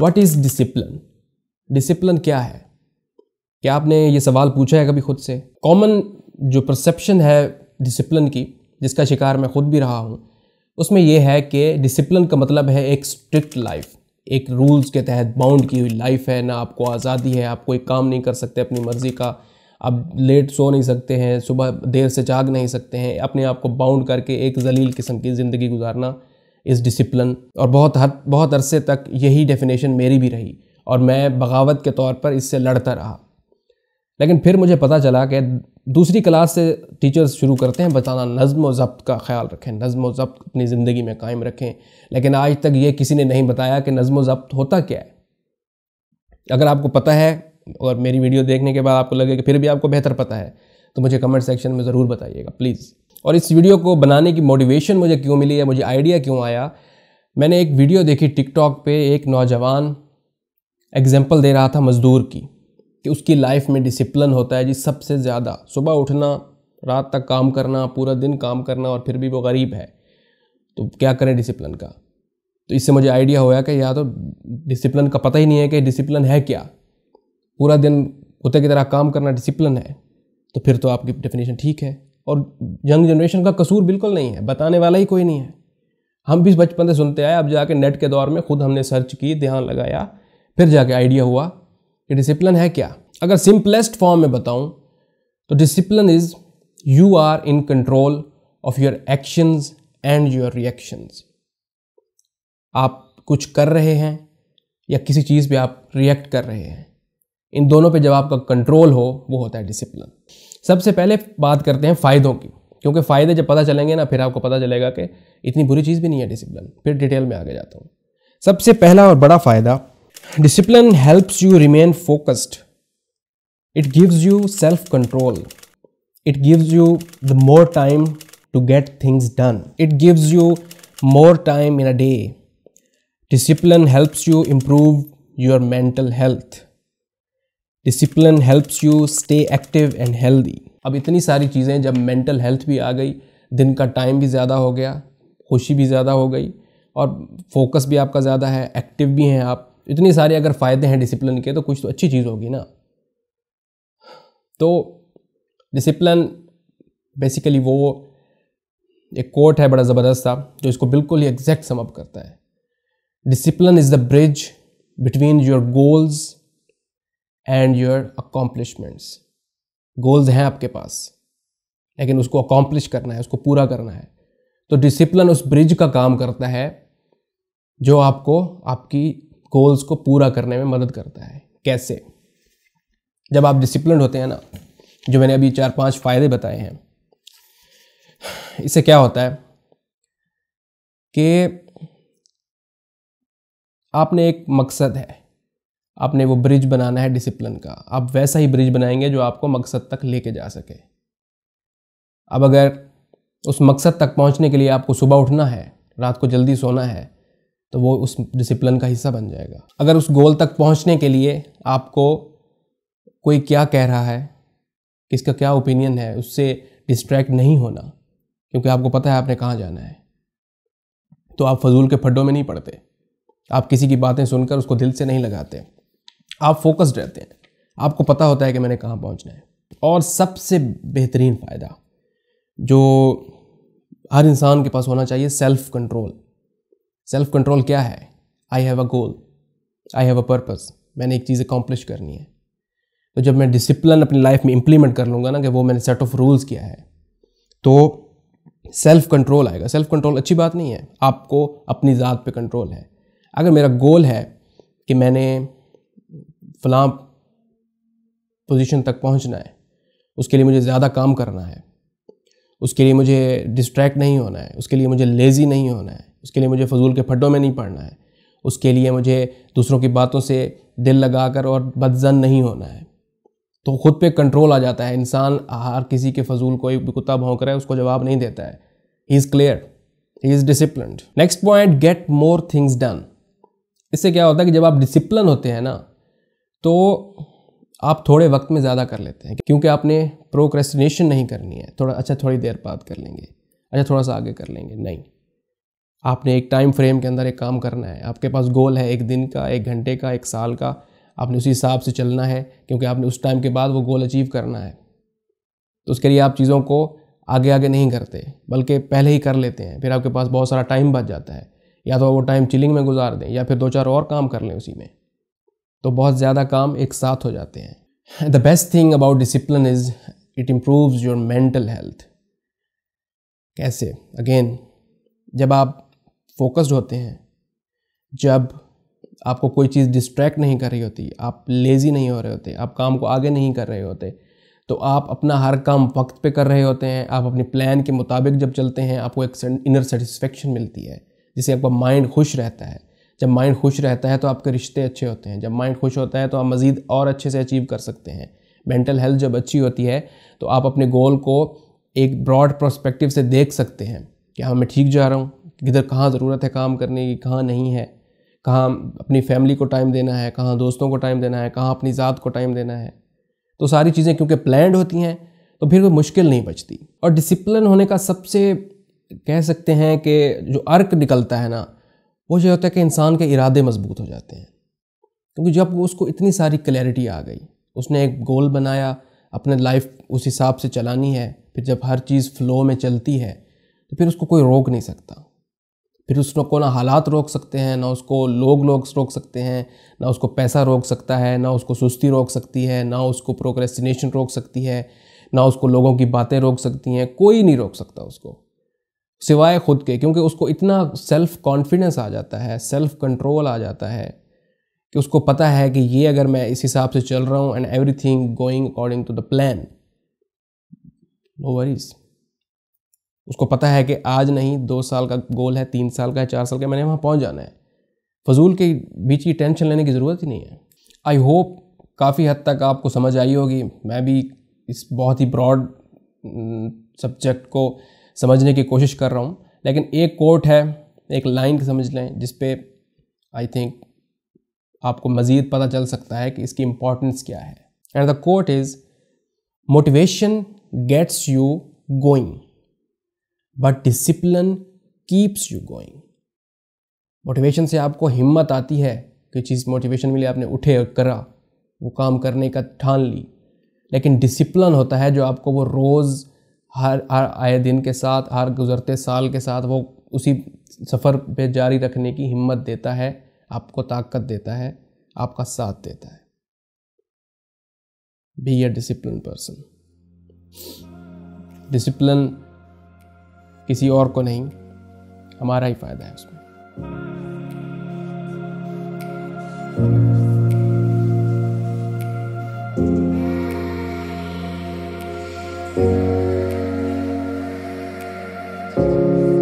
what is discipline discipline क्या है क्या आपने ये सवाल पूछा है कभी खुद से कॉमन जो परसेप्शन है डिसिप्लिन की जिसका शिकार मैं खुद भी रहा हूँ उसमें यह है कि डिसिप्लिन का मतलब है एक स्ट्रिक्ट लाइफ एक रूल्स के तहत बाउंड की हुई लाइफ है ना आपको आज़ादी है आप कोई काम नहीं कर सकते अपनी मर्ज़ी का आप लेट सो नहीं सकते हैं सुबह देर से जाग नहीं सकते हैं अपने आप को बाउंड करके एक जलील किस्म की ज़िंदगी गुजारना इस डिसिप्लिन और बहुत हद बहुत अरसे तक यही डेफिनेशन मेरी भी रही और मैं बगावत के तौर पर इससे लड़ता रहा लेकिन फिर मुझे पता चला कि दूसरी क्लास से टीचर्स शुरू करते हैं बताना नज़म व ज़ब्त का ख्याल रखें नज़म व ज़ब्त अपनी ज़िंदगी में कायम रखें लेकिन आज तक ये किसी ने नहीं बताया कि नज़म व ज़ब्त होता क्या है अगर आपको पता है और मेरी वीडियो देखने के बाद आपको लगे कि फिर भी आपको बेहतर पता है तो मुझे कमेंट सेक्शन में ज़रूर बताइएगा प्लीज़ और इस वीडियो को बनाने की मोटिवेशन मुझे क्यों मिली या मुझे आइडिया क्यों आया मैंने एक वीडियो देखी टिकटॉक पे एक नौजवान एग्जांपल दे रहा था मज़दूर की कि उसकी लाइफ में डिसिप्लिन होता है जी सबसे ज़्यादा सुबह उठना रात तक काम करना पूरा दिन काम करना और फिर भी वो गरीब है तो क्या करें डिसिप्लिन का तो इससे मुझे आइडिया होया कि या तो डिसिप्लिन का पता ही नहीं है कि डिसिप्लिन है क्या पूरा दिन कुत्ते की तरह काम करना डिसिप्लिन है तो फिर तो आपकी डेफिनेशन ठीक है और यंग जनरेशन का कसूर बिल्कुल नहीं है बताने वाला ही कोई नहीं है हम भी बचपन से सुनते आए अब जाके नेट के दौर में खुद हमने सर्च की ध्यान लगाया फिर जाके आइडिया हुआ कि डिसिप्लिन है क्या अगर सिंपलेस्ट फॉर्म में बताऊं तो discipline is you are in control of your actions and your reactions आप कुछ कर रहे हैं या किसी चीज़ पे आप रिएक्ट कर रहे हैं इन दोनों पे जब आपका कंट्रोल हो वो होता है डिसिप्लिन सबसे पहले बात करते हैं फ़ायदों की क्योंकि फ़ायदे जब पता चलेंगे ना फिर आपको पता चलेगा कि इतनी बुरी चीज़ भी नहीं है डिसिप्लिन फिर डिटेल में आगे जाता हूँ सबसे पहला और बड़ा फ़ायदा discipline helps you remain focused it gives you self control it gives you the more time to get things done it gives you more time in a day discipline helps you improve your mental health discipline helps you stay active and healthy अब इतनी सारी चीज़ें जब mental health भी आ गई दिन का time भी ज़्यादा हो गया खुशी भी ज़्यादा हो गई और फोकस भी आपका ज़्यादा है एक्टिव भी हैं आप इतने सारे अगर फ़ायदे हैं डिसिप्लिन के तो कुछ तो अच्छी चीज़ होगी ना तो डिसिप्लिन बेसिकली वो एक कोट है बड़ा ज़बरदस्त सा जो इसको बिल्कुल ही एग्जैक्ट समअप करता है discipline is the bridge between your goals and your accomplishments goals हैं आपके पास लेकिन उसको अकॉम्प्लिश करना है उसको पूरा करना है तो डिसिप्लिन उस ब्रिज का काम करता है जो आपको आपकी गोल्स को पूरा करने में मदद करता है कैसे जब आप डिसिप्लिन होते हैं ना जो मैंने अभी चार पांच फायदे बताए हैं इससे क्या होता है कि आपने एक मकसद है आपने वो ब्रिज बनाना है डिसिप्लिन का आप वैसा ही ब्रिज बनाएंगे जो आपको मकसद तक लेके जा सके अब अगर उस मकसद तक पहुंचने के लिए आपको सुबह उठना है रात को जल्दी सोना है तो वो उस डिसिप्लिन का हिस्सा बन जाएगा अगर उस गोल तक पहुंचने के लिए आपको कोई क्या कह रहा है किसका क्या ओपिनियन है उससे डिस्ट्रैक्ट नहीं होना क्योंकि आपको पता है आपने कहाँ जाना है तो आप फजूल के फड्डों में नहीं पड़ते आप किसी की बातें सुनकर उसको दिल से नहीं लगाते आप फोकस्ड रहते हैं आपको पता होता है कि मैंने कहाँ पहुँचना है और सबसे बेहतरीन फ़ायदा जो हर इंसान के पास होना चाहिए सेल्फ कंट्रोल सेल्फ कंट्रोल क्या है I have a goal I have a purpose मैंने एक चीज़ अकॉम्प्लिश करनी है तो जब मैं डिसिप्लिन अपनी लाइफ में इम्प्लीमेंट कर लूँगा ना कि वो मैंने सेट ऑफ रूल्स किया है तो सेल्फ कंट्रोल आएगा सेल्फ कंट्रोल अच्छी बात नहीं है आपको अपनी ज़ात पे कंट्रोल है अगर मेरा गोल है कि मैंने फलां पोजीशन तक पहुंचना है उसके लिए मुझे ज़्यादा काम करना है उसके लिए मुझे डिस्ट्रैक्ट नहीं होना है उसके लिए मुझे लेज़ी नहीं होना है उसके लिए मुझे फजूल के फड्डों में नहीं पड़ना है उसके लिए मुझे दूसरों की बातों से दिल लगाकर और बदजन नहीं होना है तो ख़ुद पे कंट्रोल आ जाता है इंसान हर किसी के फजूल कोई भी कुत्ता भोंक रहा है उसको जवाब नहीं देता है he is clear he is discipline next point get more things done इससे क्या होता है कि जब आप डिसिप्लिन होते हैं ना तो आप थोड़े वक्त में ज़्यादा कर लेते हैं क्योंकि आपने प्रोक्रेस्टिनेशन नहीं करनी है थोड़ा अच्छा थोड़ी देर बाद कर लेंगे अच्छा थोड़ा सा आगे कर लेंगे नहीं आपने एक टाइम फ्रेम के अंदर एक काम करना है आपके पास गोल है एक दिन का एक घंटे का एक साल का आपने उसी हिसाब से चलना है क्योंकि आपने उस टाइम के बाद वो गोल अचीव करना है तो उसके लिए आप चीज़ों को आगे आगे नहीं करते बल्कि पहले ही कर लेते हैं फिर आपके पास बहुत सारा टाइम बच जाता है या तो वो टाइम चिलिंग में गुजार दें या फिर दो चार और काम कर लें उसी में तो बहुत ज़्यादा काम एक साथ हो जाते हैं the best thing about discipline is it improve your mental health कैसे अगेन जब आप फोकस्ड होते हैं जब आपको कोई चीज़ डिस्ट्रैक्ट नहीं कर रही होती आप लेज़ी नहीं हो रहे होते आप काम को आगे नहीं कर रहे होते तो आप अपना हर काम वक्त पे कर रहे होते हैं आप अपने प्लान के मुताबिक जब चलते हैं आपको एक इनर सेटिस्फेक्शन मिलती है जिससे आपका माइंड खुश रहता है जब माइंड खुश रहता है तो आपके रिश्ते अच्छे होते हैं जब माइंड खुश होता है तो आप मज़ीद और अच्छे से अचीव कर सकते हैं मेंटल हेल्थ जब अच्छी होती है तो आप अपने गोल को एक ब्रॉड प्रोस्पेक्टिव से देख सकते हैं कि हाँ मैं ठीक जा रहा हूँ किधर कहाँ ज़रूरत है काम करने की कहाँ नहीं है कहाँ अपनी फैमिली को टाइम देना है कहाँ दोस्तों को टाइम देना है कहाँ अपनी ज़ात को टाइम देना है तो सारी चीज़ें क्योंकि प्लैंड होती हैं तो फिर कोई मुश्किल नहीं बचती और डिसिप्लिन होने का सबसे कह सकते हैं कि जो अर्क निकलता है ना वो जो होता है कि इंसान के इरादे मजबूत हो जाते हैं क्योंकि जब उसको इतनी सारी क्लैरिटी आ गई उसने एक गोल बनाया अपने लाइफ उस हिसाब से चलानी है फिर जब हर चीज़ फ्लो में चलती है तो फिर उसको कोई रोक नहीं सकता फिर उसको ना हालात रोक सकते हैं ना उसको लोग लोग रोक सकते हैं ना उसको पैसा रोक सकता है ना उसको सुस्ती रोक सकती है ना उसको प्रोक्रेस्टिनेशन रोक सकती है ना उसको लोगों की बातें रोक सकती हैं कोई नहीं रोक सकता उसको सिवाय खुद के क्योंकि उसको इतना सेल्फ कॉन्फिडेंस आ जाता है सेल्फ कंट्रोल आ जाता है कि उसको पता है कि ये अगर मैं इस हिसाब से चल रहा हूँ and everything going according to the plan no worries उसको पता है कि आज नहीं दो साल का गोल है तीन साल का है चार साल का मैंने वहाँ पहुँच जाना है फजूल के बीच की टेंशन लेने की ज़रूरत ही नहीं है आई होप काफ़ी हद तक आपको समझ आई होगी मैं भी इस बहुत ही ब्रॉड सब्जेक्ट को समझने की कोशिश कर रहा हूँ लेकिन एक कोट है एक लाइन समझ लें जिसपे आई थिंक आपको मज़ीद पता चल सकता है कि इसकी इम्पोर्टेंस क्या है and the quote is motivation gets you going but discipline keeps you going motivation से आपको हिम्मत आती है कि चीज़ मोटिवेशन मिली आपने उठे और करा वो काम करने का ठान ली लेकिन डिसिप्लिन होता है जो आपको वो रोज़ हर हर आए दिन के साथ हर गुजरते साल के साथ वो उसी सफ़र पे जारी रखने की हिम्मत देता है आपको ताकत देता है आपका साथ देता है be a discipline person discipline किसी और को नहीं हमारा ही फ़ायदा है उसमें